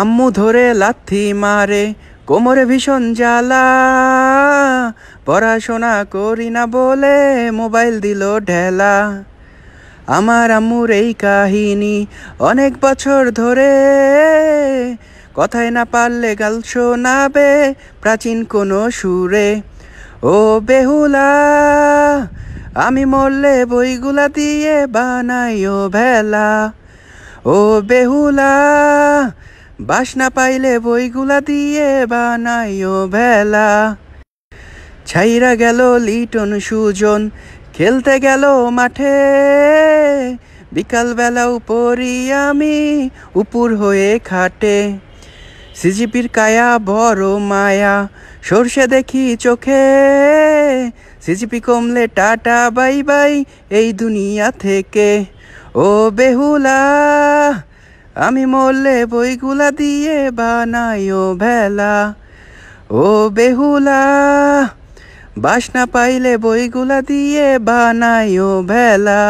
আম্মু ধরে লাথি মারে কোমরে ভীষণ জ্বালা পড়াশোনা করি না বলে মোবাইল দিল ঢেলা আমার আম্মুর এই কাহিনী অনেক বছর ধরে কথায় না পারলে গাল শোনাবে প্রাচীন কোনো সুরে ও বেহুলা আমি মরলে বইগুলা দিয়ে বানাইও ভেলা ও বেহুলা বাস না পাইলে বইগুলা দিয়ে বানাইও বেলা ছাইরা গেল লিটন সুজন খেলতে গেল মাঠে বিকালবেলা উপরই আমি উপর হয়ে খাটে সিজিপির কায়া বড় মায়া সর্ষে দেখি চোখে সিজিপি কমলে টাটা বাই বাই এই দুনিয়া থেকে ও বেহুলা আমি মরলে বইগুলা দিয়ে বানাই ও ভেলা ও বেহুলা বাসনা পাইলে বইগুলা দিয়ে বানাই ও ভেলা